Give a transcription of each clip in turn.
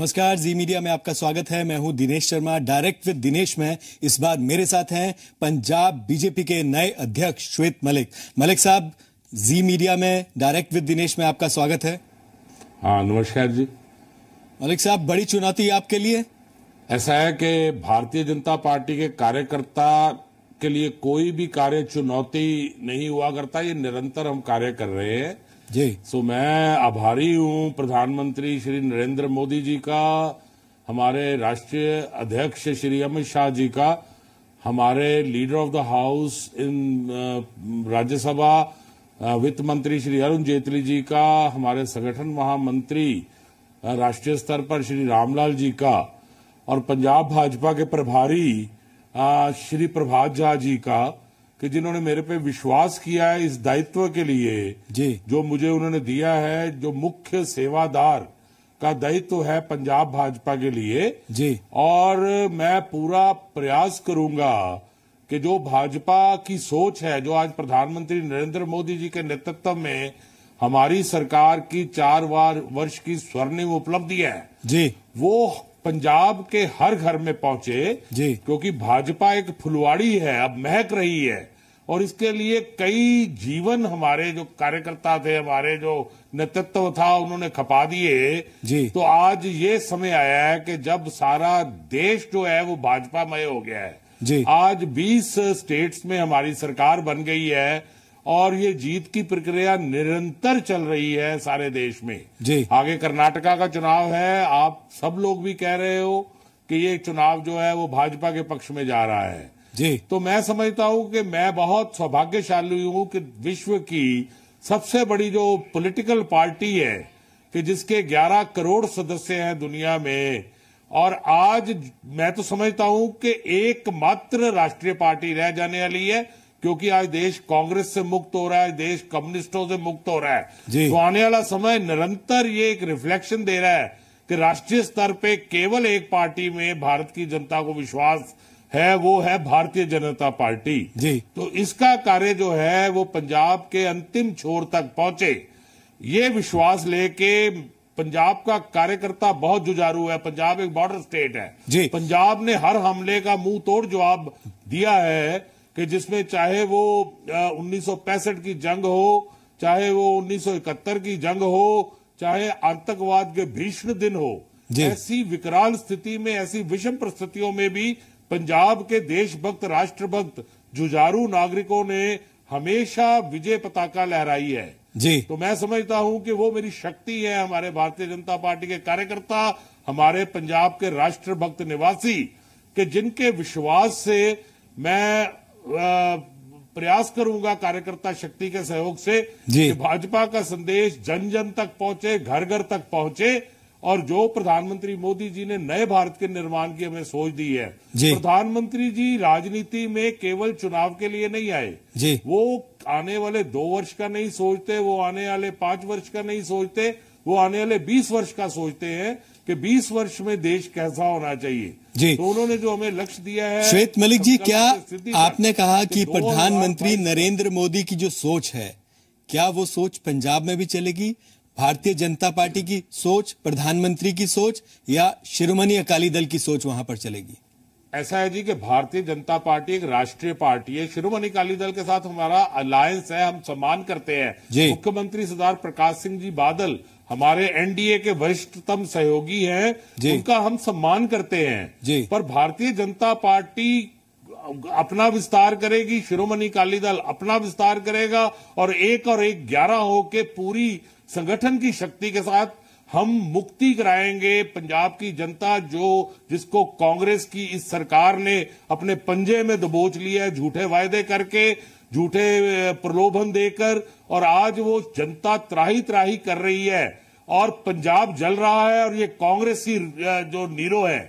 नमस्कार जी मीडिया में आपका स्वागत है मैं हूं दिनेश शर्मा डायरेक्ट विद दिनेश में इस बार मेरे साथ हैं पंजाब बीजेपी के नए अध्यक्ष श्वेत मलिक मलिक साहब जी मीडिया में डायरेक्ट विद दिनेश में आपका स्वागत है हाँ नमस्कार जी मलिक साहब बड़ी चुनौती आपके लिए ऐसा है कि भारतीय जनता पार्टी के कार्यकर्ता के लिए कोई भी कार्य चुनौती नहीं हुआ करता ये निरंतर हम कार्य कर रहे हैं जी सो मैं आभारी हूँ प्रधानमंत्री श्री नरेंद्र मोदी जी का हमारे राष्ट्रीय अध्यक्ष श्री अमित शाह जी का हमारे leader of the house in Rajya Sabha uh, वित्त मंत्री श्री अरुण जेटली जी का हमारे संगठन महामंत्री uh, राष्ट्रीय स्तर पर श्री रामलाल जी का और पंजाब भाजपा के प्रभारी uh, श्री प्रभात झा जी का कि जिन्होंने मेरे पे विश्वास किया है इस दायित्व के लिए जी जो मुझे उन्होंने दिया है जो मुख्य सेवादार का दायित्व है पंजाब भाजपा के लिए जी और मैं पूरा प्रयास करूंगा कि जो भाजपा की सोच है जो आज प्रधानमंत्री नरेंद्र मोदी जी के नेतृत्व में हमारी सरकार की चार बार वर्ष की स्वर्णिम उपलब्धि है जी वो पंजाब के हर घर में पहुंचे जी क्योंकि भाजपा एक फुलवाड़ी है अब महक रही है और इसके लिए कई जीवन हमारे जो कार्यकर्ता थे हमारे जो नेतृत्व था उन्होंने खपा दिए जी तो आज ये समय आया है कि जब सारा देश जो है वो भाजपा मय हो गया है जी आज 20 स्टेट्स में हमारी सरकार बन गई है और ये जीत की प्रक्रिया निरंतर चल रही है सारे देश में जी आगे कर्नाटका का चुनाव है आप सब लोग भी कह रहे हो कि ये चुनाव जो है वो भाजपा के पक्ष में जा रहा है जी तो मैं समझता हूं कि मैं बहुत सौभाग्यशाली हूं कि विश्व की सबसे बड़ी जो पॉलिटिकल पार्टी है कि जिसके 11 करोड़ सदस्य हैं दुनिया में और आज मैं तो समझता हूं कि एकमात्र राष्ट्रीय पार्टी रह जाने वाली है क्योंकि आज देश कांग्रेस से मुक्त हो रहा है देश कम्युनिस्टों से मुक्त हो रहा है तो आने वाला समय निरंतर ये एक रिफ्लेक्शन दे रहा है कि राष्ट्रीय स्तर पे केवल एक पार्टी में भारत की जनता को विश्वास है वो है भारतीय जनता पार्टी जी तो इसका कार्य जो है वो पंजाब के अंतिम छोर तक पहुंचे ये विश्वास लेके पंजाब का कार्यकर्ता बहुत जुझारू है पंजाब एक बॉर्डर स्टेट है जी पंजाब ने हर हमले का मुंह तोड़ जवाब दिया है कि जिसमें चाहे वो उन्नीस की जंग हो चाहे वो उन्नीस की जंग हो चाहे आतंकवाद के भीषण दिन हो ऐसी विकराल स्थिति में ऐसी विषम परिस्थितियों में भी पंजाब के देशभक्त राष्ट्रभक्त जुझारू नागरिकों ने हमेशा विजय पताका लहराई है जी तो मैं समझता हूं कि वो मेरी शक्ति है हमारे भारतीय जनता पार्टी के कार्यकर्ता हमारे पंजाब के राष्ट्रभक्त निवासी के जिनके विश्वास से मैं प्रयास करूंगा कार्यकर्ता शक्ति के सहयोग से कि भाजपा का संदेश जन जन तक पहुंचे घर घर तक पहुंचे और जो प्रधानमंत्री मोदी जी ने नए भारत के निर्माण की हमें सोच दी है प्रधानमंत्री जी राजनीति में केवल चुनाव के लिए नहीं आए वो आने वाले दो वर्ष का नहीं सोचते वो आने वाले पांच वर्ष का नहीं सोचते वो आने वाले बीस वर्ष का सोचते हैं कि 20 वर्ष में देश कैसा होना चाहिए जी तो उन्होंने जो हमें लक्ष्य दिया है श्वेत मलिक जी क्या आपने कहा कि प्रधानमंत्री नरेंद्र मोदी की जो सोच है क्या वो सोच पंजाब में भी चलेगी भारतीय जनता पार्टी की सोच प्रधानमंत्री की सोच या शिरोमणि अकाली दल की सोच वहां पर चलेगी ऐसा है जी कि भारतीय जनता पार्टी एक राष्ट्रीय पार्टी है शिरोमणि अकाली दल के साथ हमारा अलायंस है हम सम्मान करते हैं मुख्यमंत्री सरदार प्रकाश सिंह जी बादल हमारे एनडीए के वरिष्ठतम सहयोगी हैं उनका हम सम्मान करते हैं पर भारतीय जनता पार्टी अपना विस्तार करेगी शिरोमणि अकाली दल अपना विस्तार करेगा और एक और एक ग्यारह होके पूरी संगठन की शक्ति के साथ हम मुक्ति कराएंगे पंजाब की जनता जो जिसको कांग्रेस की इस सरकार ने अपने पंजे में दबोच लिया है झूठे वायदे करके झूठे प्रलोभन देकर और आज वो जनता त्राही त्राही कर रही है और पंजाब जल रहा है और ये कांग्रेसी जो नीरो है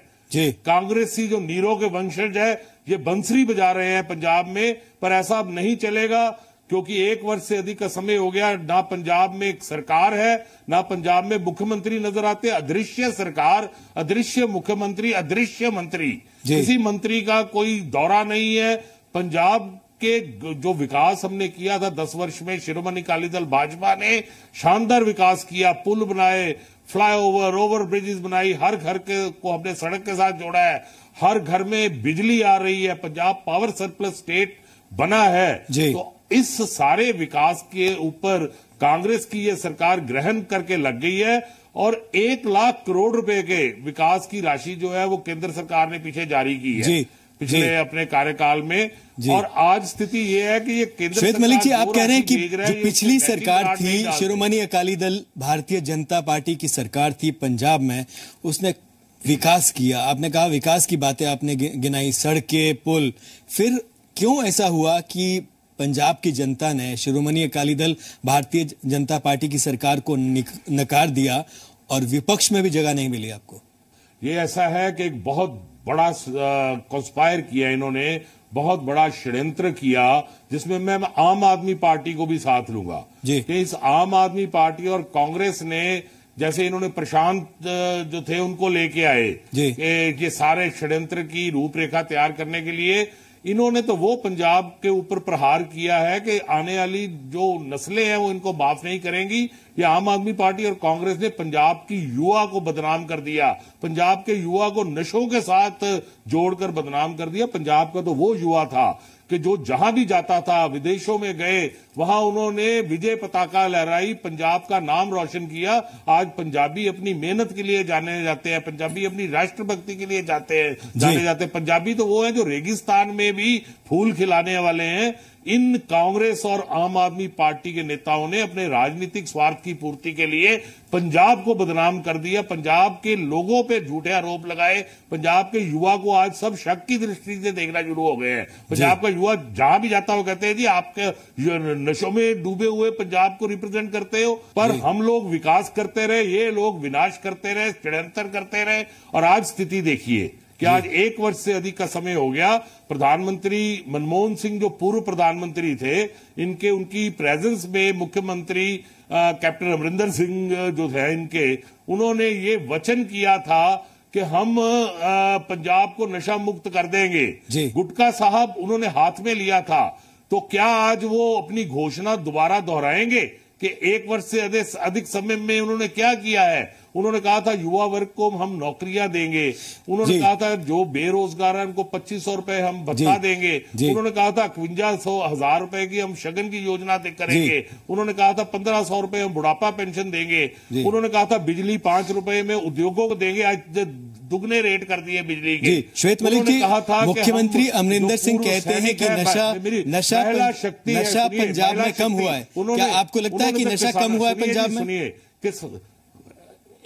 कांग्रेसी जो नीरो के वंशज है ये बंसरी बजा रहे हैं पंजाब में पर ऐसा अब नहीं चलेगा क्योंकि एक वर्ष से अधिक का समय हो गया ना पंजाब में एक सरकार है ना पंजाब में मुख्यमंत्री नजर आते अदृश्य सरकार अदृश्य मुख्यमंत्री अदृश्य मंत्री किसी मंत्री का कोई दौरा नहीं है पंजाब के जो विकास हमने किया था दस वर्ष में शिरोमणि अकाली दल भाजपा ने शानदार विकास किया पुल बनाए फ्लाईओवर ओवर ब्रिजेस बनाई हर घर के को हमने सड़क के साथ जोड़ा है हर घर में बिजली आ रही है पंजाब पावर सरप्लस स्टेट बना है तो इस सारे विकास के ऊपर कांग्रेस की यह सरकार ग्रहण करके लग गई है और एक लाख करोड़ रुपए के विकास की राशि जो है वो केंद्र सरकार ने पीछे जारी की है पिछले अपने कार्यकाल में और आज स्थिति ये है कि ये केंद्र श्वेत मलिक जी आप कह रहे हैं कि जो पिछली सरकार थी शिरोमणि अकाली दल भारतीय जनता पार्टी की सरकार थी पंजाब में उसने विकास किया आपने कहा विकास की बातें आपने गिनाई सड़कें पुल फिर क्यों ऐसा हुआ कि पंजाब की जनता ने शिरोमणि अकाली दल भारतीय जनता पार्टी की सरकार को नकार दिया और विपक्ष में भी जगह नहीं मिली आपको ये ऐसा है कि एक बहुत बड़ा कंस्पायर किया इन्होंने बहुत बड़ा षड्यंत्र किया जिसमें मैं आम आदमी पार्टी को भी साथ लूंगा कि तो इस आम आदमी पार्टी और कांग्रेस ने जैसे इन्होंने प्रशांत जो थे उनको लेके आए कि ये सारे षड्यंत्र की रूपरेखा तैयार करने के लिए इन्होंने तो वो पंजाब के ऊपर प्रहार किया है कि आने वाली जो नस्लें हैं वो इनको माफ नहीं करेंगी ये आम आदमी पार्टी और कांग्रेस ने पंजाब की युवा को बदनाम कर दिया पंजाब के युवा को नशों के साथ जोड़कर बदनाम कर दिया पंजाब का तो वो युवा था कि जो जहां भी जाता था विदेशों में गए वहां उन्होंने विजय पताका लहराई पंजाब का नाम रोशन किया आज पंजाबी अपनी मेहनत के लिए जाने जाते हैं पंजाबी अपनी राष्ट्रभक्ति के लिए जाते हैं जाने जाते हैं पंजाबी तो वो है जो रेगिस्तान में भी फूल खिलाने वाले हैं इन कांग्रेस और आम आदमी पार्टी के नेताओं ने अपने राजनीतिक स्वार्थ की पूर्ति के लिए पंजाब को बदनाम कर दिया पंजाब के लोगों पे झूठे आरोप लगाए पंजाब के युवा को आज सब शक की दृष्टि से देखना शुरू हो गए हैं पंजाब का युवा जहां भी जाता हो कहते हैं जी आपके नशों में डूबे हुए पंजाब को रिप्रेजेंट करते हो पर हम लोग विकास करते रहे ये लोग विनाश करते रहे षड्यंत्र करते रहे और आज स्थिति देखिए कि आज एक वर्ष से अधिक का समय हो गया प्रधानमंत्री मनमोहन सिंह जो पूर्व प्रधानमंत्री थे इनके उनकी प्रेजेंस में मुख्यमंत्री कैप्टन अमरिंदर सिंह जो थे इनके उन्होंने ये वचन किया था कि हम पंजाब को नशा मुक्त कर देंगे गुटका साहब उन्होंने हाथ में लिया था तो क्या आज वो अपनी घोषणा दोबारा दोहराएंगे कि एक वर्ष से अधिक समय में उन्होंने क्या किया है उन्होंने कहा था युवा वर्ग को हम नौकरियां देंगे उन्होंने कहा था जो बेरोजगार है उनको पच्चीस सौ रुपए हम भत्ता देंगे उन्होंने कहा था इकवंजा सौ हजार रुपए की हम शगन की योजना करेंगे उन्होंने कहा था पंद्रह सौ रुपए हम बुढ़ापा पेंशन देंगे उन्होंने कहा था बिजली पांच रुपए में उद्योगों को देंगे आज दुगने रेट कर दिए बिजली के श्वेत मलिक जी कहा था मुख्यमंत्री अमरिंदर सिंह कहते हैं कि नशा नशा शक्ति नशा पंजाब में कम हुआ है क्या आपको लगता है कि नशा कम हुआ है पंजाब में सुनिए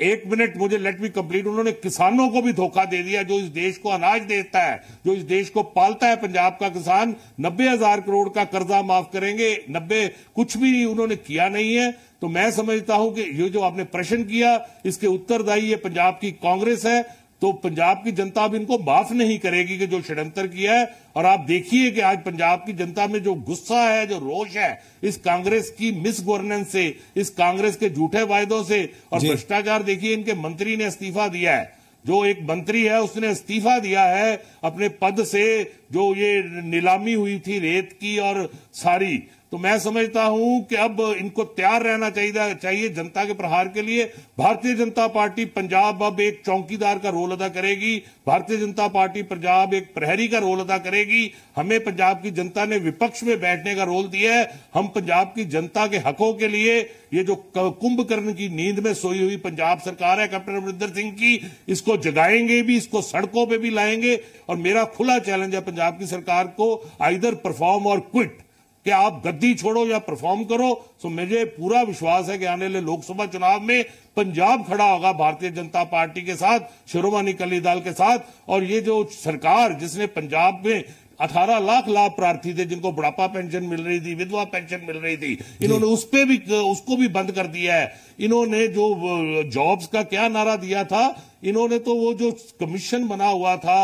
एक मिनट मुझे लेट मी कंप्लीट उन्होंने किसानों को भी धोखा दे दिया जो इस देश को अनाज देता है जो इस देश को पालता है पंजाब का किसान नब्बे हजार करोड़ का कर्जा माफ करेंगे नब्बे कुछ भी उन्होंने किया नहीं है तो मैं समझता हूं कि ये जो आपने प्रश्न किया इसके उत्तरदायी ये पंजाब की कांग्रेस है तो पंजाब की जनता अब इनको माफ नहीं करेगी कि जो षडयंत्र किया है और आप देखिए कि आज पंजाब की जनता में जो गुस्सा है जो रोष है इस कांग्रेस की मिस गवर्नेंस से इस कांग्रेस के झूठे वायदों से और भ्रष्टाचार देखिए इनके मंत्री ने इस्तीफा दिया है जो एक मंत्री है उसने इस्तीफा दिया है अपने पद से जो ये नीलामी हुई थी रेत की और सारी तो मैं समझता हूं कि अब इनको तैयार रहना चाहिए चाहिए जनता के प्रहार के लिए भारतीय जनता पार्टी पंजाब अब एक चौकीदार का रोल अदा करेगी भारतीय जनता पार्टी पंजाब एक प्रहरी का रोल अदा करेगी हमें पंजाब की जनता ने विपक्ष में बैठने का रोल दिया है हम पंजाब की जनता के हकों के लिए ये जो कुंभकर्ण की नींद में सोई हुई पंजाब सरकार है कैप्टन अमरिंदर सिंह की इसको जगाएंगे भी इसको सड़कों पर भी लाएंगे और मेरा खुला चैलेंज है पंजाब की सरकार को आइदर परफॉर्म और क्विट कि आप गद्दी छोड़ो या परफॉर्म करो सो तो मुझे पूरा विश्वास है कि आने वाले लोकसभा चुनाव में पंजाब खड़ा होगा भारतीय जनता पार्टी के साथ शिरोमणि अकाली दल के साथ और ये जो सरकार जिसने पंजाब में अठारह लाख लाभ प्रार्थी थे जिनको बुढ़ापा पेंशन मिल रही थी विधवा पेंशन मिल रही थी इन्होंने उस पर भी उसको भी बंद कर दिया है इन्होंने जो जॉब्स का क्या नारा दिया था इन्होंने तो वो जो कमीशन बना हुआ था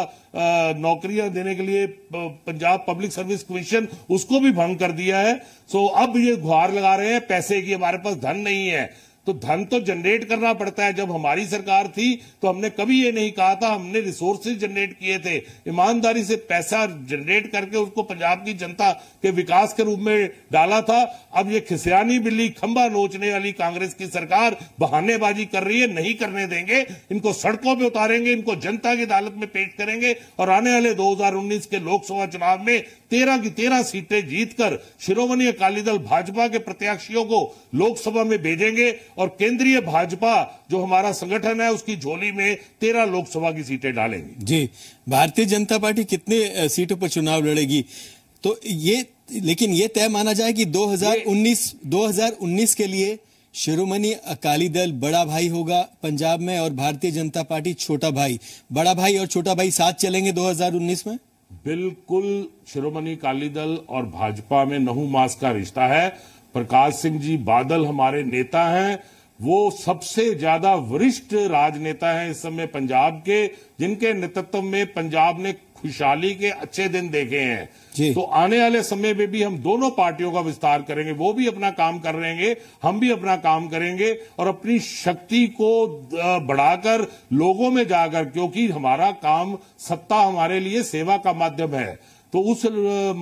नौकरियां देने के लिए पंजाब पब्लिक सर्विस कमीशन उसको भी भंग कर दिया है सो अब ये गुहार लगा रहे हैं पैसे की हमारे पास धन नहीं है तो धन तो जनरेट करना पड़ता है जब हमारी सरकार थी तो हमने कभी ये नहीं कहा था हमने रिसोर्सेज जनरेट किए थे ईमानदारी से पैसा जनरेट करके उसको पंजाब की जनता के विकास के रूप में डाला था अब ये खिसियानी बिल्ली खंबा नोचने वाली कांग्रेस की सरकार बहानेबाजी कर रही है नहीं करने देंगे इनको सड़कों पर उतारेंगे इनको जनता की अदालत में पेश करेंगे और आने वाले दो के लोकसभा चुनाव में तेरह की तेरह सीटें जीतकर शिरोमणि अकाली दल भाजपा के प्रत्याशियों को लोकसभा में भेजेंगे और केंद्रीय भाजपा जो हमारा संगठन है उसकी झोली में तेरह लोकसभा की सीटें डालेंगे जी भारतीय जनता पार्टी कितने सीटों पर चुनाव लड़ेगी तो ये लेकिन ये तय माना जाए कि 2019 2019 के लिए शिरोमणि अकाली दल बड़ा भाई होगा पंजाब में और भारतीय जनता पार्टी छोटा भाई बड़ा भाई और छोटा भाई साथ चलेंगे 2019 में बिल्कुल शिरोमणि अकाली दल और भाजपा में नहू मास का रिश्ता है प्रकाश सिंह जी बादल हमारे नेता हैं वो सबसे ज्यादा वरिष्ठ राजनेता हैं इस समय पंजाब के जिनके नेतृत्व में पंजाब ने खुशहाली के अच्छे दिन देखे हैं तो आने वाले समय में भी हम दोनों पार्टियों का विस्तार करेंगे वो भी अपना काम कर हैं हम भी अपना काम करेंगे और अपनी शक्ति को बढ़ाकर लोगों में जाकर क्योंकि हमारा काम सत्ता हमारे लिए सेवा का माध्यम है तो उस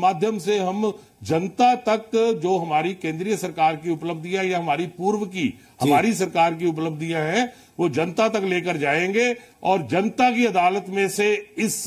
माध्यम से हम जनता तक जो हमारी केंद्रीय सरकार की उपलब्धियां या हमारी पूर्व की हमारी सरकार की उपलब्धियां हैं वो जनता तक लेकर जाएंगे और जनता की अदालत में से इस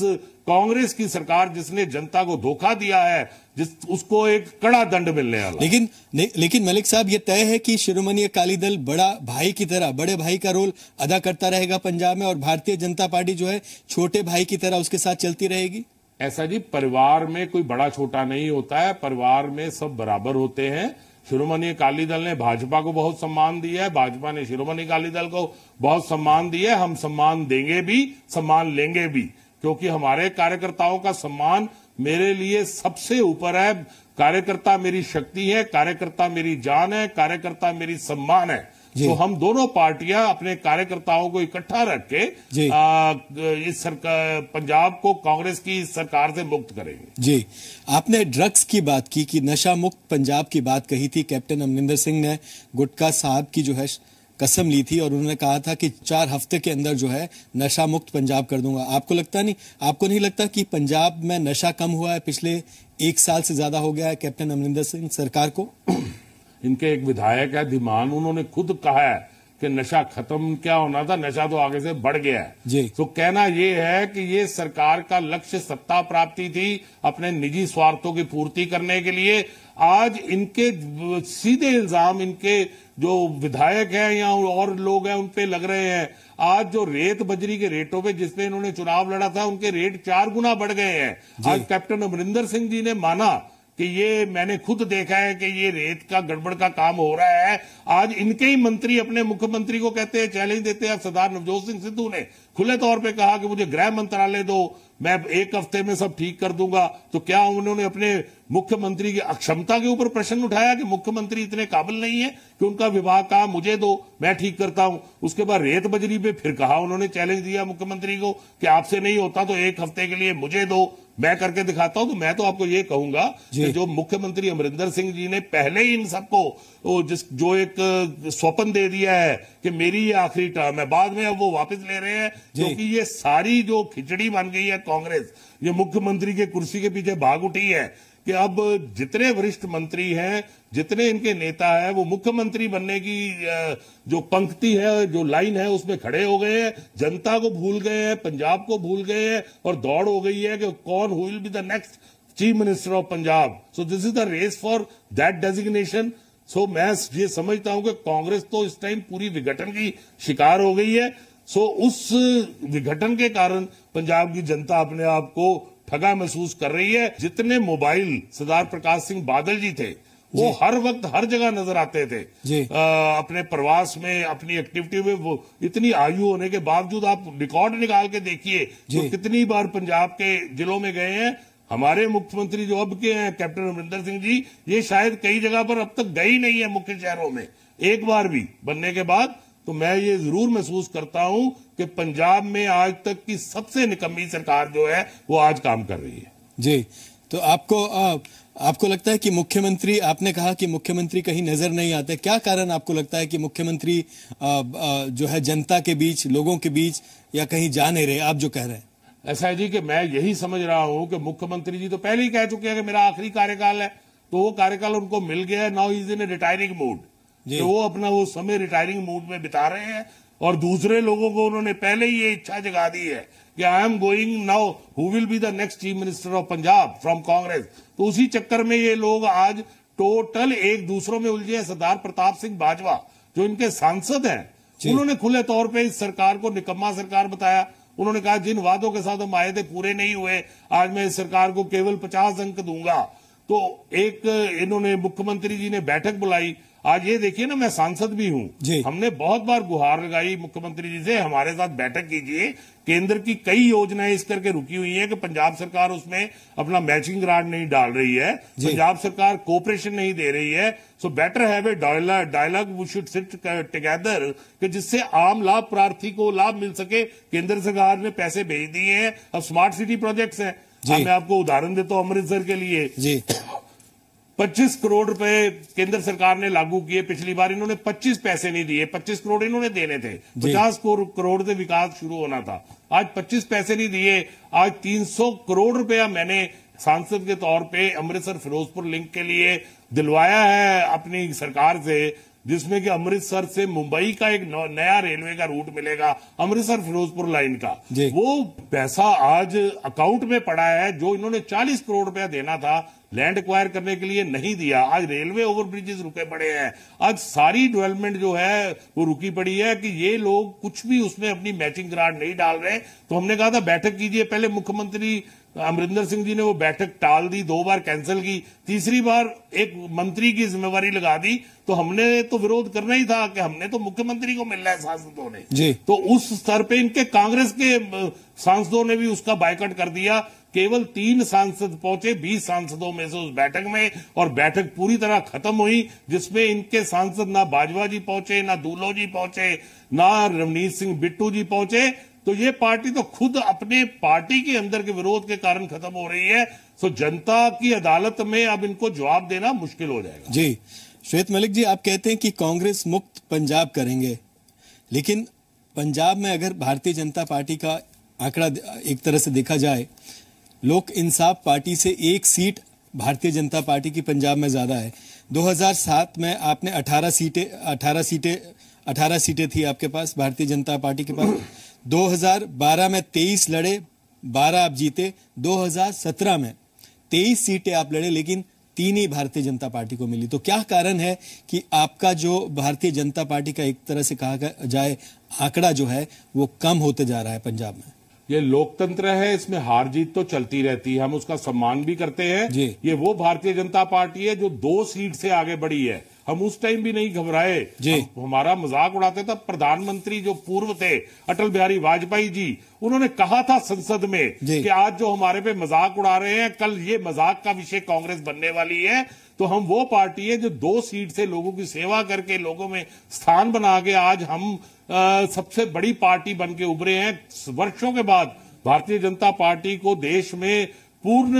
कांग्रेस की सरकार जिसने जनता को धोखा दिया है जिस उसको एक कड़ा दंड मिलने वाला लेकिन ले, लेकिन मलिक साहब ये तय है कि शिरोमणि अकाली दल बड़ा भाई की तरह बड़े भाई का रोल अदा करता रहेगा पंजाब में और भारतीय जनता पार्टी जो है छोटे भाई की तरह उसके साथ चलती रहेगी ऐसा जी परिवार में कोई बड़ा छोटा नहीं होता है परिवार में सब बराबर होते हैं शिरोमणि अकाली दल ने भाजपा को बहुत सम्मान दिया है भाजपा ने शिरोमणि अकाली दल को बहुत सम्मान दिया है हम सम्मान देंगे भी सम्मान लेंगे भी क्योंकि हमारे कार्यकर्ताओं का सम्मान मेरे लिए सबसे ऊपर है कार्यकर्ता मेरी शक्ति है कार्यकर्ता मेरी जान है कार्यकर्ता मेरी सम्मान है तो हम दोनों पार्टियां अपने कार्यकर्ताओं को इकट्ठा रख के इस सरकार पंजाब को कांग्रेस की सरकार से मुक्त करेंगे जी आपने ड्रग्स की बात की कि नशा मुक्त पंजाब की बात कही थी कैप्टन अमरिंदर सिंह ने गुटका साहब की जो है कसम ली थी और उन्होंने कहा था कि चार हफ्ते के अंदर जो है नशा मुक्त पंजाब कर दूंगा आपको लगता नहीं आपको नहीं लगता कि पंजाब में नशा कम हुआ है पिछले एक साल से ज्यादा हो गया है कैप्टन अमरिंदर सिंह सरकार को इनके एक विधायक है धीमान उन्होंने खुद कहा है कि नशा खत्म क्या होना था नशा तो आगे से बढ़ गया है जी तो कहना यह है कि ये सरकार का लक्ष्य सत्ता प्राप्ति थी अपने निजी स्वार्थों की पूर्ति करने के लिए आज इनके सीधे इल्जाम इनके जो विधायक हैं या और लोग हैं उन पे लग रहे हैं आज जो रेत बजरी के रेटों पे जिसपे इन्होंने चुनाव लड़ा था उनके रेट चार गुना बढ़ गए हैं आज कैप्टन अमरिंदर सिंह जी ने माना कि ये मैंने खुद देखा है कि ये रेत का गड़बड़ का काम हो रहा है आज इनके ही मंत्री अपने मुख्यमंत्री को कहते हैं चैलेंज देते हैं सरदार नवजोत सिंह सिद्धू ने खुले तौर पे कहा कि मुझे गृह मंत्रालय दो मैं एक हफ्ते में सब ठीक कर दूंगा तो क्या उन्होंने अपने मुख्यमंत्री की अक्षमता के ऊपर प्रश्न उठाया कि मुख्यमंत्री इतने काबिल नहीं है कि उनका विभाग कहा मुझे दो मैं ठीक करता हूं उसके बाद रेत बजरी पे फिर कहा उन्होंने चैलेंज दिया मुख्यमंत्री को कि आपसे नहीं होता तो एक हफ्ते के लिए मुझे दो मैं करके दिखाता हूं तो मैं तो आपको ये कहूंगा कि जो मुख्यमंत्री अमरिंदर सिंह जी ने पहले ही इन सबको जिस जो एक स्वप्न दे दिया है कि मेरी ये आखिरी टर्म है बाद में अब वो वापस ले रहे हैं क्योंकि ये सारी जो खिचड़ी बन गई है कांग्रेस ये मुख्यमंत्री के कुर्सी के पीछे भाग उठी है कि अब जितने वरिष्ठ मंत्री हैं जितने इनके नेता है वो मुख्यमंत्री बनने की जो पंक्ति है जो लाइन है उसमें खड़े हो गए हैं जनता को भूल गए हैं पंजाब को भूल गए हैं और दौड़ हो गई है कि कौन who will be the next chief minister of Punjab so this is the race for that designation so मैं ये समझता हूं कि कांग्रेस तो इस टाइम पूरी विघटन की शिकार हो गई है सो so, उस विघटन के कारण पंजाब की जनता अपने आप को ठगा महसूस कर रही है जितने मोबाइल सरदार प्रकाश सिंह बादल जी थे वो हर वक्त हर जगह नजर आते थे आ, अपने प्रवास में अपनी एक्टिविटी में वो इतनी आयु होने के बावजूद आप रिकॉर्ड निकाल के देखिए वो तो कितनी बार पंजाब के जिलों में गए हैं हमारे मुख्यमंत्री जो अब के हैं कैप्टन अमरिंदर सिंह जी ये शायद कई जगह पर अब तक गए ही नहीं है मुख्य शहरों में एक बार भी बनने के बाद तो मैं ये जरूर महसूस करता हूं कि पंजाब में आज तक की सबसे निकम्मी सरकार जो है वो आज काम कर रही है जी तो आपको आ, आपको लगता है कि मुख्यमंत्री आपने कहा कि मुख्यमंत्री कहीं नजर नहीं आते क्या कारण आपको लगता है कि मुख्यमंत्री जो है जनता के बीच लोगों के बीच या कहीं जा नहीं रहे आप जो कह रहे हैं ऐसा है जी कि मैं यही समझ रहा हूं कि मुख्यमंत्री जी तो पहले ही कह चुके हैं कि मेरा आखिरी कार्यकाल है तो वो कार्यकाल उनको मिल गया now is in retiring mood वो अपना वो समय रिटायरिंग मूड में बिता रहे हैं और दूसरे लोगों को उन्होंने पहले ही ये इच्छा जगा दी है कि I am going now who will be the next chief minister of Punjab from Congress तो उसी चक्कर में ये लोग आज टोटल एक दूसरों में उलझे सरदार प्रताप सिंह बाजवा जो इनके सांसद हैं उन्होंने खुले तौर पे इस सरकार को निकम्मा सरकार बताया उन्होंने कहा जिन वादों के साथ हम आए थे पूरे नहीं हुए आज मैं इस सरकार को केवल पचास अंक दूंगा तो एक इन्होंने मुख्यमंत्री जी ने बैठक बुलाई आज ये देखिए ना मैं सांसद भी हूँ हमने बहुत बार गुहार लगाई मुख्यमंत्री जी से हमारे साथ बैठक कीजिए केंद्र की कई योजनाएं इस करके रुकी हुई है कि पंजाब सरकार उसमें अपना मैचिंग ग्रांट नहीं डाल रही है पंजाब सरकार कोऑपरेशन नहीं दे रही है सो बेटर है dialogue dialogue we should sit together कि जिससे आम लाभ प्रार्थी को लाभ मिल सके केंद्र सरकार ने पैसे भेज दिए हैं अब स्मार्ट सिटी प्रोजेक्ट्स हैं मैं आपको उदाहरण देता हूँ अमृतसर के लिए 25 करोड़ रुपए केंद्र सरकार ने लागू किए पिछली बार इन्होंने 25 पैसे नहीं दिए 25 करोड़ इन्होंने देने थे 50 करोड़ से विकास शुरू होना था आज 25 पैसे नहीं दिए आज 300 करोड़ रुपया मैंने सांसद के तौर पे अमृतसर फिरोजपुर लिंक के लिए दिलवाया है अपनी सरकार से जिसमें कि अमृतसर से मुंबई का एक नया रेलवे का रूट मिलेगा अमृतसर फिरोजपुर लाइन का वो पैसा आज अकाउंट में पड़ा है जो इन्होंने 40 करोड़ रुपया देना था लैंड एक्वायर करने के लिए नहीं दिया आज रेलवे ओवर ब्रिजेस रुके पड़े हैं आज सारी डेवलपमेंट जो है वो रुकी पड़ी है कि ये लोग कुछ भी उसमें अपनी मैचिंग ग्रांट नहीं डाल रहे तो हमने कहा था बैठक कीजिए पहले मुख्यमंत्री अमरिंदर सिंह जी ने वो बैठक टाल दी दो बार कैंसिल की तीसरी बार एक मंत्री की जिम्मेवारी लगा दी तो हमने तो विरोध करना ही था कि हमने तो मुख्यमंत्री को मिलना है सांसदों ने जी तो उस स्तर पे इनके कांग्रेस के सांसदों ने भी उसका बायकट कर दिया केवल तीन सांसद पहुंचे बीस सांसदों में से उस बैठक में और बैठक पूरी तरह खत्म हुई जिसमें इनके सांसद ना बाजवा जी पहुंचे ना दूलो जी पहुंचे ना रवनीत सिंह बिट्टू जी पहुंचे तो ये पार्टी तो खुद अपने पार्टी के अंदर के विरोध के कारण खत्म हो रही है सो तो जनता की अदालत में अब इनको जवाब देना मुश्किल हो जाएगा जी श्वेत मलिक जी आप कहते हैं कि कांग्रेस मुक्त पंजाब करेंगे लेकिन पंजाब में अगर भारतीय जनता पार्टी का आंकड़ा एक तरह से देखा जाए लोक इंसाफ पार्टी से एक सीट भारतीय जनता पार्टी की पंजाब में ज़्यादा है 2007 में आपने 18 सीटें 18 सीटें 18 सीटें थी आपके पास भारतीय जनता पार्टी के पास 2012 में 23 लड़े 12 आप जीते 2017 में 23 सीटें आप लड़े लेकिन तीन ही भारतीय जनता पार्टी को मिली तो क्या कारण है कि आपका जो भारतीय जनता पार्टी का एक तरह से कहा जाए आंकड़ा जो है वो कम होते जा रहा है पंजाब में ये लोकतंत्र है इसमें हार जीत तो चलती रहती है हम उसका सम्मान भी करते हैं ये वो भारतीय जनता पार्टी है जो दो सीट से आगे बढ़ी है हम उस टाइम भी नहीं घबराए जी हमारा मजाक उड़ाते थे प्रधानमंत्री जो पूर्व थे अटल बिहारी वाजपेयी जी उन्होंने कहा था संसद में कि आज जो हमारे पे मजाक उड़ा रहे हैं कल ये मजाक का विषय कांग्रेस बनने वाली है तो हम वो पार्टी है जो दो सीट से लोगों की सेवा करके लोगों में स्थान बना के आज हम आ, सबसे बड़ी पार्टी बन के उभरे हैं वर्षों के बाद भारतीय जनता पार्टी को देश में पूर्ण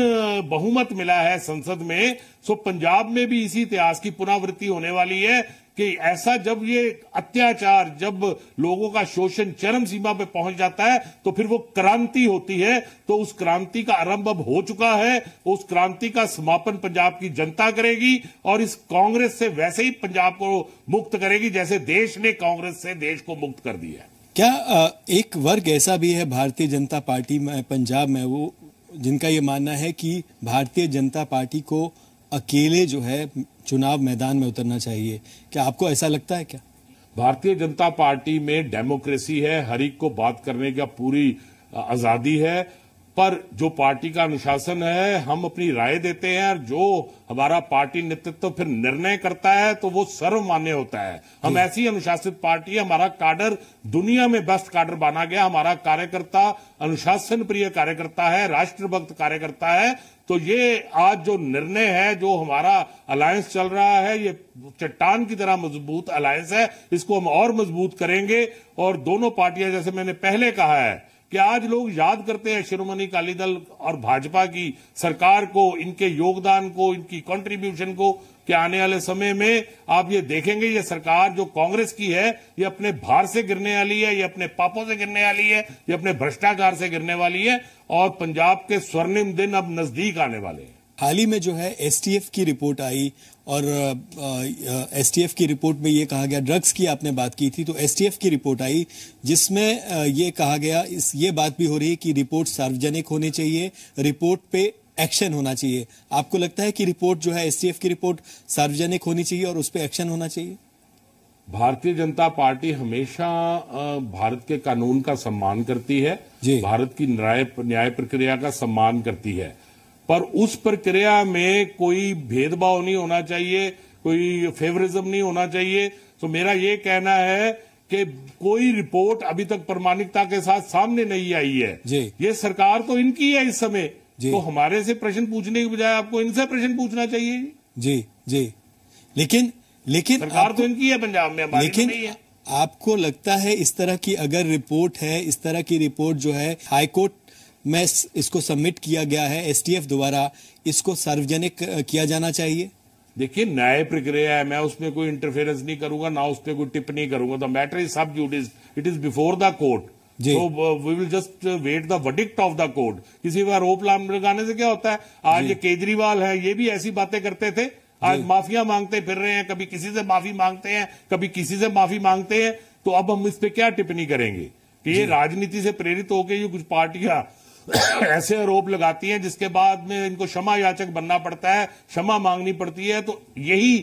बहुमत मिला है संसद में सो तो पंजाब में भी इसी इतिहास की पुनरावृत्ति होने वाली है कि ऐसा जब ये अत्याचार जब लोगों का शोषण चरम सीमा पे पहुंच जाता है तो फिर वो क्रांति होती है तो उस क्रांति का आरंभ अब हो चुका है उस क्रांति का समापन पंजाब की जनता करेगी और इस कांग्रेस से वैसे ही पंजाब को मुक्त करेगी जैसे देश ने कांग्रेस से देश को मुक्त कर दिया क्या एक वर्ग ऐसा भी है भारतीय जनता पार्टी में पंजाब में वो जिनका ये मानना है कि भारतीय जनता पार्टी को अकेले जो है चुनाव मैदान में उतरना चाहिए क्या आपको ऐसा लगता है क्या भारतीय जनता पार्टी में डेमोक्रेसी है हर एक को बात करने का पूरी आजादी है पर जो पार्टी का अनुशासन है हम अपनी राय देते हैं और जो हमारा पार्टी नेतृत्व फिर निर्णय करता है तो वो सर्वमान्य होता है हम ऐसी अनुशासित पार्टी है हमारा काडर दुनिया में बेस्ट काडर माना गया हमारा कार्यकर्ता अनुशासन प्रिय कार्यकर्ता है राष्ट्रभक्त कार्यकर्ता है तो ये आज जो निर्णय है जो हमारा अलायंस चल रहा है ये चट्टान की तरह मजबूत अलायंस है इसको हम और मजबूत करेंगे और दोनों पार्टियां जैसे मैंने पहले कहा है कि आज लोग याद करते हैं शिरोमणि अकाली दल और भाजपा की सरकार को इनके योगदान को इनकी कंट्रीब्यूशन को कि आने वाले समय में आप ये देखेंगे ये सरकार जो कांग्रेस की है ये अपने भार से गिरने वाली है ये अपने पापों से गिरने वाली है ये अपने भ्रष्टाचार से गिरने वाली है और पंजाब के स्वर्णिम दिन अब नजदीक आने वाले हैं हाल ही में जो है एसटीएफ की रिपोर्ट आई और एफ की रिपोर्ट में ये कहा गया ड्रग्स की आपने बात की थी तो एसटीएफ की रिपोर्ट आई जिसमें ये कहा गया इस ये बात भी हो रही है कि रिपोर्ट सार्वजनिक होनी चाहिए रिपोर्ट पे एक्शन होना चाहिए आपको लगता है कि रिपोर्ट जो है एसटीएफ की रिपोर्ट सार्वजनिक होनी चाहिए और उस पर एक्शन होना चाहिए भारतीय जनता पार्टी हमेशा भारत के कानून का सम्मान करती है भारत की न्याय प्रक्रिया का सम्मान करती है पर उस प्रक्रिया में कोई भेदभाव नहीं होना चाहिए कोई फेवरिज्म नहीं होना चाहिए तो मेरा ये कहना है कि कोई रिपोर्ट अभी तक प्रमाणिकता के साथ सामने नहीं आई है जी। ये सरकार तो इनकी है इस समय तो हमारे से प्रश्न पूछने के बजाय आपको इनसे प्रश्न पूछना चाहिए जी जी लेकिन लेकिन सरकार तो इनकी है पंजाब में लेकिन नहीं है आपको लगता है इस तरह की अगर रिपोर्ट है इस तरह की रिपोर्ट जो है हाईकोर्ट मैं इसको सबमिट किया गया है एसटीएफ द्वारा इसको सार्वजनिक किया जाना चाहिए देखिए न्याय प्रक्रिया है मैं उसमें कोई इंटरफेरेंस नहीं करूंगा ना उस पर कोई टिप्पणी करूंगा the matter is sub judice it is before the court तो we will just wait the verdict of the court किसी पर आरोप लगाने से क्या होता है आज ये केजरीवाल है ये भी ऐसी बातें करते थे आज माफिया मांगते फिर रहे हैं कभी किसी से माफी मांगते हैं कभी किसी से माफी मांगते हैं तो अब हम इस पे क्या टिप्पणी करेंगे कि ये राजनीति से प्रेरित होकर ये कुछ पार्टियां ऐसे आरोप लगाती हैं जिसके बाद में इनको क्षमा याचक बनना पड़ता है क्षमा मांगनी पड़ती है तो यही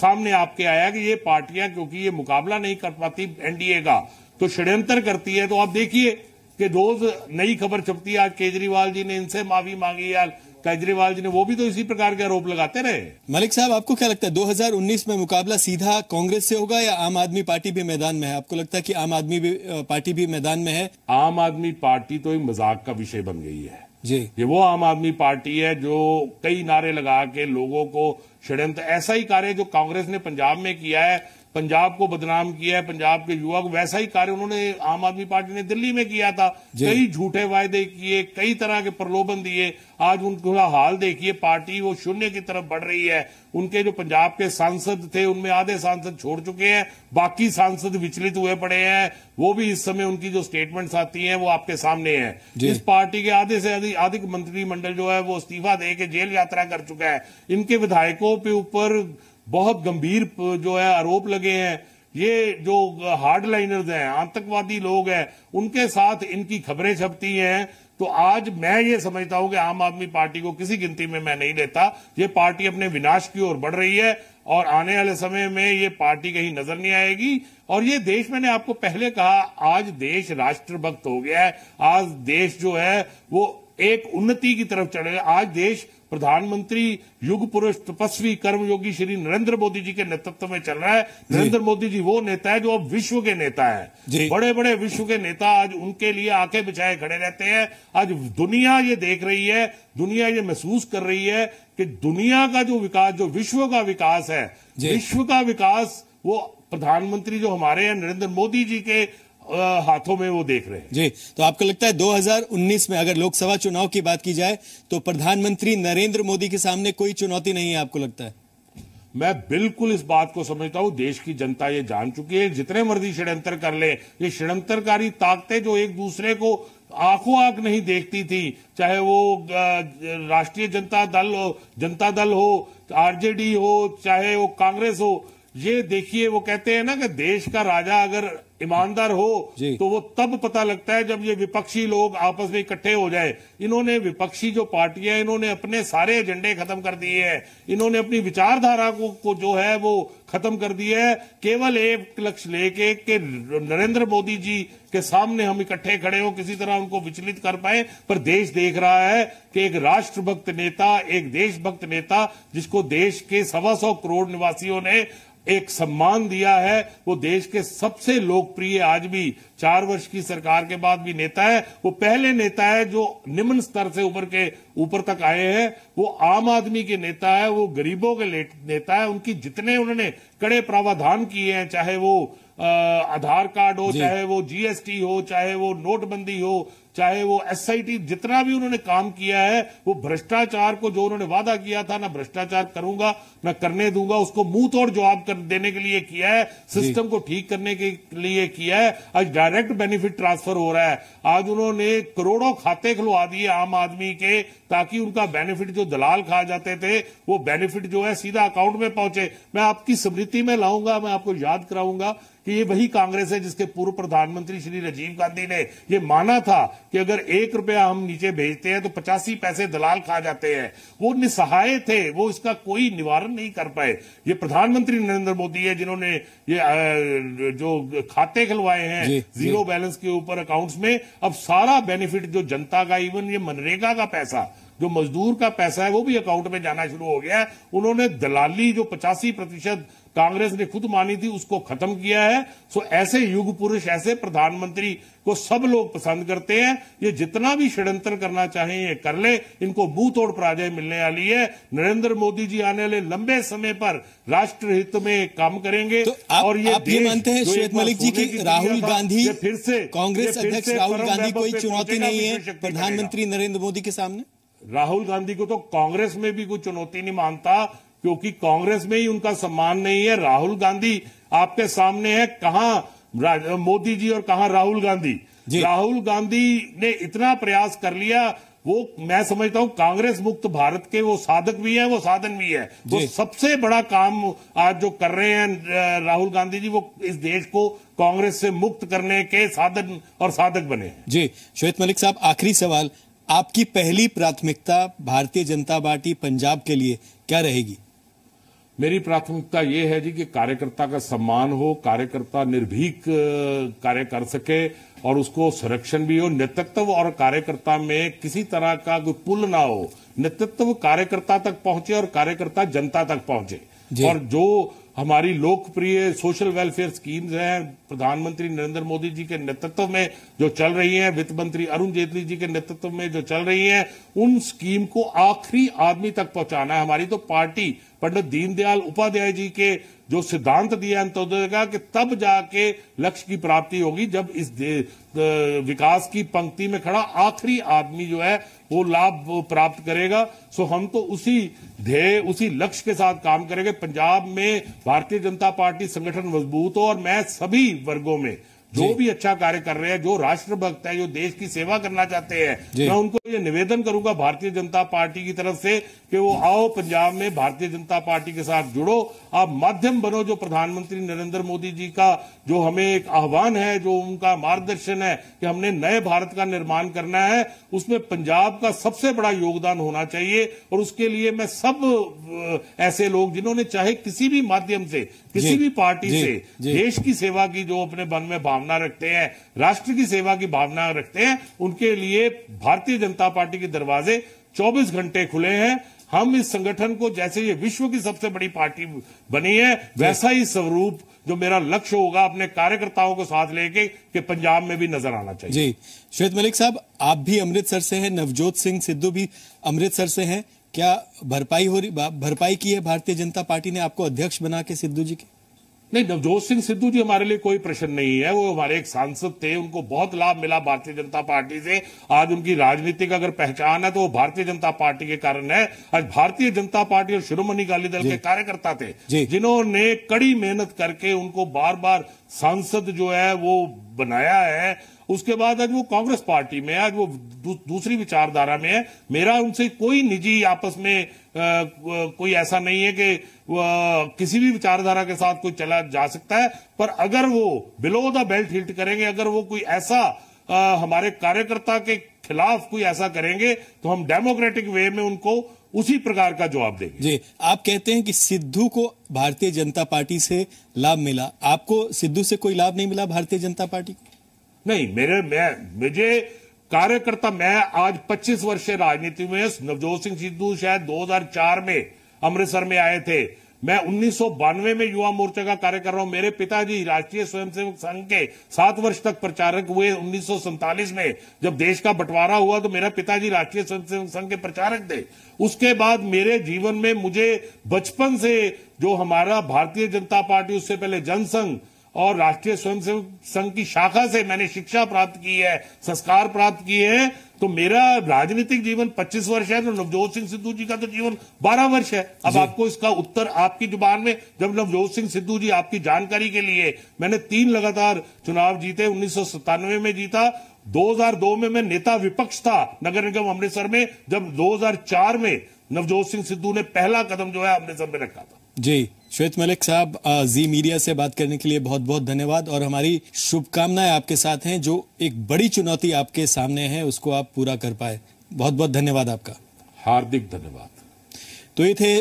सामने आपके आया कि ये पार्टियां क्योंकि ये मुकाबला नहीं कर पाती एनडीए का तो षड्यंत्र करती है तो आप देखिए कि रोज नई खबर छपती है आज केजरीवाल जी ने इनसे माफी मांगी यार केजरीवाल जी ने वो भी तो इसी प्रकार के आरोप लगाते रहे मलिक साहब आपको क्या लगता है 2019 में मुकाबला सीधा कांग्रेस से होगा या आम आदमी पार्टी भी मैदान में है आपको लगता है कि आम आदमी पार्टी भी मैदान में है आम आदमी पार्टी तो मजाक का विषय बन गई है जी ये वो आम आदमी पार्टी है जो कई नारे लगा के लोगों को षड्यंत्र ऐसा ही कार्य जो कांग्रेस ने पंजाब में किया है पंजाब को बदनाम किया है पंजाब के युवा को वैसा ही कार्य उन्होंने आम आदमी पार्टी ने दिल्ली में किया था कई झूठे वायदे किए कई तरह के प्रलोभन दिए आज उनका हाल देखिए पार्टी वो शून्य की तरफ बढ़ रही है उनके जो पंजाब के सांसद थे उनमें आधे सांसद छोड़ चुके हैं बाकी सांसद विचलित हुए पड़े हैं वो भी इस समय उनकी जो स्टेटमेंट्स आती हैं वो आपके सामने है इस पार्टी के आधे से अधिक अधिक मंत्रिमंडल जो है वो इस्तीफा दे के जेल यात्रा कर चुका है इनके विधायकों के ऊपर बहुत गंभीर जो है आरोप लगे हैं ये जो हार्ड लाइनर्स हैं आतंकवादी लोग हैं उनके साथ इनकी खबरें छपती हैं तो आज मैं ये समझता हूं कि आम आदमी पार्टी को किसी गिनती में मैं नहीं लेता ये पार्टी अपने विनाश की ओर बढ़ रही है और आने वाले समय में ये पार्टी कहीं नजर नहीं आएगी और ये देश मैंने आपको पहले कहा आज देश राष्ट्रभक्त हो गया है आज देश जो है वो एक उन्नति की तरफ चढ़ेगा आज देश प्रधानमंत्री युग पुरुष तपस्वी कर्मयोगी श्री नरेंद्र मोदी जी के नेतृत्व में चल रहा है नरेंद्र मोदी जी वो नेता है जो अब विश्व के नेता है बड़े बड़े विश्व के नेता आज उनके लिए आंखें बिछाए खड़े रहते हैं आज दुनिया ये देख रही है दुनिया ये महसूस कर रही है कि दुनिया का जो विकास जो विश्व का विकास है विश्व का विकास वो प्रधानमंत्री जो हमारे हैं नरेंद्र मोदी जी के हाथों में वो देख रहे हैं जी तो आपको लगता है 2019 में अगर लोकसभा चुनाव की बात की जाए तो प्रधानमंत्री नरेंद्र मोदी के सामने कोई चुनौती नहीं है आपको लगता है मैं बिल्कुल इस बात को समझता हूं देश की जनता ये जान चुकी है जितने मर्जी षड्यंत्र कर ले ये षड्यंत्रकारी ताकतें जो एक दूसरे को आंखों आंख नहीं देखती थी चाहे वो राष्ट्रीय जनता दल हो जनता दल हो आरजेडी हो चाहे वो कांग्रेस हो ये देखिए वो कहते हैं ना कि देश का राजा अगर ईमानदार हो तो वो तब पता लगता है जब ये विपक्षी लोग आपस में इकट्ठे हो जाए इन्होंने विपक्षी जो पार्टियां इन्होंने अपने सारे एजेंडे खत्म कर दिए हैं इन्होंने अपनी विचारधारा को, को जो है वो खत्म कर दी है केवल एक लक्ष्य लेके के नरेंद्र मोदी जी के सामने हम इकट्ठे खड़े हो किसी तरह उनको विचलित कर पाए पर देश देख रहा है कि एक राष्ट्रभक्त नेता एक देशभक्त नेता जिसको देश के सवा सौ करोड़ निवासियों ने एक सम्मान दिया है वो देश के सबसे लोक लोकप्रिय आज भी चार वर्ष की सरकार के बाद भी नेता है वो पहले नेता है जो निम्न स्तर से ऊपर के ऊपर तक आए हैं वो आम आदमी के नेता है वो गरीबों के नेता है उनकी जितने उन्होंने कड़े प्रावधान किए हैं चाहे वो आधार कार्ड हो चाहे वो जीएसटी हो चाहे वो नोटबंदी हो चाहे वो एसआईटी जितना भी उन्होंने काम किया है वो भ्रष्टाचार को जो उन्होंने वादा किया था ना भ्रष्टाचार करूंगा ना करने दूंगा उसको मुंह तोड़ जवाब देने के लिए किया है सिस्टम को ठीक करने के लिए किया है आज डायरेक्ट बेनिफिट ट्रांसफर हो रहा है आज उन्होंने करोड़ों खाते खुलवा दिए आम आदमी के ताकि उनका बेनिफिट जो दलाल खा जाते थे वो बेनिफिट जो है सीधा अकाउंट में पहुंचे मैं आपकी स्मृति में लाऊंगा मैं आपको याद कराऊंगा कि ये वही कांग्रेस है जिसके पूर्व प्रधानमंत्री श्री राजीव गांधी ने ये माना था कि अगर एक रुपया हम नीचे भेजते हैं तो पचासी पैसे दलाल खा जाते हैं वो निसहाय थे वो इसका कोई निवारण नहीं कर पाए ये प्रधानमंत्री नरेंद्र मोदी है जिन्होंने ये जो खाते खुलवाए हैं जीरो बैलेंस के ऊपर अकाउंट्स में अब सारा बेनिफिट जो जनता का इवन ये मनरेगा का पैसा जो मजदूर का पैसा है वो भी अकाउंट में जाना शुरू हो गया है उन्होंने दलाली जो पचासी प्रतिशत कांग्रेस ने खुद मानी थी उसको खत्म किया है सो ऐसे युग पुरुष ऐसे प्रधानमंत्री को सब लोग पसंद करते हैं ये जितना भी षड्यंत्र करना चाहें ये कर ले इनको मुंह तोड़ पराजय मिलने वाली है नरेंद्र मोदी जी आने वाले लंबे समय पर राष्ट्र हित में काम करेंगे तो आप, और ये आप ये मानते हैं श्वेत मलिक जी की राहुल गांधी फिर से कांग्रेस अध्यक्ष राहुल गांधी कोई चुनौती नहीं है प्रधानमंत्री नरेंद्र मोदी के सामने राहुल गांधी को तो कांग्रेस में भी कोई चुनौती नहीं मानता क्योंकि कांग्रेस में ही उनका सम्मान नहीं है राहुल गांधी आपके सामने है कहा मोदी जी और कहा राहुल गांधी राहुल गांधी ने इतना प्रयास कर लिया वो मैं समझता हूँ कांग्रेस मुक्त भारत के वो साधक भी हैं वो साधन भी है वो सबसे बड़ा काम आज जो कर रहे हैं राहुल गांधी जी वो इस देश को कांग्रेस से मुक्त करने के साधन और साधक बने हैं जी श्वेत मलिक साहब आखिरी सवाल आपकी पहली प्राथमिकता भारतीय जनता पार्टी पंजाब के लिए क्या रहेगी मेरी प्राथमिकता ये है जी कि कार्यकर्ता का सम्मान हो कार्यकर्ता निर्भीक कार्य कर सके और उसको संरक्षण भी हो नेतृत्व और कार्यकर्ता में किसी तरह का कोई पुल ना हो नेतृत्व कार्यकर्ता तक पहुंचे और कार्यकर्ता जनता तक पहुंचे और जो हमारी लोकप्रिय सोशल वेलफेयर स्कीम्स हैं प्रधानमंत्री नरेंद्र मोदी जी के नेतृत्व में जो चल रही हैं वित्त मंत्री अरुण जेटली जी के नेतृत्व में जो चल रही हैं उन स्कीम को आखिरी आदमी तक पहुंचाना है हमारी तो पार्टी पंडित दीनदयाल उपाध्याय जी के जो सिद्धांत दिया अंत्योदय का कि तब जाके लक्ष्य की प्राप्ति होगी जब इस विकास की पंक्ति में खड़ा आखिरी आदमी जो है वो लाभ प्राप्त करेगा सो हम तो उसी ध्येय उसी लक्ष्य के साथ काम करेंगे पंजाब में भारतीय जनता पार्टी संगठन मजबूत हो और मैं सभी वर्गों में जो भी अच्छा कार्य कर रहे हैं जो राष्ट्रभक्त है जो देश की सेवा करना चाहते हैं मैं उनको ये निवेदन करूंगा भारतीय जनता पार्टी की तरफ से कि वो आओ पंजाब में भारतीय जनता पार्टी के साथ जुड़ो आप माध्यम बनो जो प्रधानमंत्री नरेंद्र मोदी जी का जो हमें एक आह्वान है जो उनका मार्गदर्शन है कि हमने नए भारत का निर्माण करना है उसमें पंजाब का सबसे बड़ा योगदान होना चाहिए और उसके लिए मैं सब ऐसे लोग जिन्होंने चाहे किसी भी माध्यम से किसी भी पार्टी जी, से जी, देश की सेवा की जो अपने मन में भावना रखते हैं राष्ट्र की सेवा की भावना रखते हैं उनके लिए भारतीय जनता पार्टी के दरवाजे 24 घंटे खुले हैं हम इस संगठन को जैसे ये विश्व की सबसे बड़ी पार्टी बनी है वैसा ही स्वरूप जो मेरा लक्ष्य होगा अपने कार्यकर्ताओं को साथ लेके कि पंजाब में भी नजर आना चाहिए जी श्वेत मलिक साहब आप भी अमृतसर से हैं नवजोत सिंह सिद्धू भी अमृतसर से हैं क्या भरपाई हो रही भरपाई की है भारतीय जनता पार्टी ने आपको अध्यक्ष बना के सिद्धू जी की नहीं नवजोत सिंह सिद्धू जी हमारे लिए कोई प्रश्न नहीं है वो हमारे एक सांसद थे उनको बहुत लाभ मिला भारतीय जनता पार्टी से आज उनकी राजनीतिक अगर पहचान है तो वो भारतीय जनता पार्टी के कारण है आज भारतीय जनता पार्टी और शिरोमणि अकाली दल के कार्यकर्ता थे जिन्होंने कड़ी मेहनत करके उनको बार बार सांसद जो है वो बनाया है उसके बाद आज वो कांग्रेस पार्टी में आज वो दू, दूसरी विचारधारा में है मेरा उनसे कोई निजी आपस में आ, कोई ऐसा नहीं है कि किसी भी विचारधारा के साथ कोई चला जा सकता है पर अगर वो बिलो द बेल्ट हिल्ट करेंगे अगर वो कोई ऐसा आ, हमारे कार्यकर्ता के खिलाफ कोई ऐसा करेंगे तो हम डेमोक्रेटिक वे में उनको उसी प्रकार का जवाब देंगे जी आप कहते हैं कि सिद्धू को भारतीय जनता पार्टी से लाभ मिला आपको सिद्धू से कोई लाभ नहीं मिला भारतीय जनता पार्टी को नहीं मेरे मैं मुझे कार्यकर्ता मैं आज 25 वर्षीय राजनीति में नवजोत सिंह सिद्धू शायद 2004 में अमृतसर में आए थे मैं उन्नीस में युवा मोर्चा का कार्य कर रहा हूं मेरे पिताजी राष्ट्रीय स्वयंसेवक संघ के सात वर्ष तक प्रचारक हुए उन्नीस में जब देश का बंटवारा हुआ तो मेरा पिताजी राष्ट्रीय स्वयंसेवक संघ के प्रचारक थे उसके बाद मेरे जीवन में मुझे बचपन से जो हमारा भारतीय जनता पार्टी उससे पहले जनसंघ और राष्ट्रीय स्वयंसेवक संघ की शाखा से मैंने शिक्षा प्राप्त की है संस्कार प्राप्त किए हैं तो मेरा राजनीतिक जीवन 25 वर्ष है तो नवजोत सिंह सिद्धू जी का तो जीवन 12 वर्ष है अब आपको इसका उत्तर आपकी जुबान में जब नवजोत सिंह सिद्धू जी आपकी जानकारी के लिए मैंने तीन लगातार चुनाव जीते उन्नीस में जीता 2002 में मैं नेता विपक्ष था नगर निगम अमृतसर में जब 2004 में नवजोत सिंह सिद्धू ने पहला कदम जो है अमृतसर में रखा था जी श्वेत तो मलिक साहब जी मीडिया से बात करने के लिए बहुत बहुत धन्यवाद और हमारी शुभकामनाएं आपके साथ हैं जो एक बड़ी चुनौती आपके सामने है उसको आप पूरा कर पाए बहुत बहुत धन्यवाद आपका हार्दिक धन्यवाद तो ये थे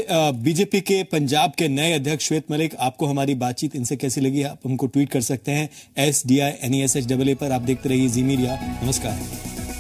बीजेपी के पंजाब के नए अध्यक्ष श्वेत मलिक आपको हमारी बातचीत इनसे कैसी लगी आप हमको ट्वीट कर सकते हैं S D I N E S H double A पर आप देखते रहिए जी मीडिया नमस्कार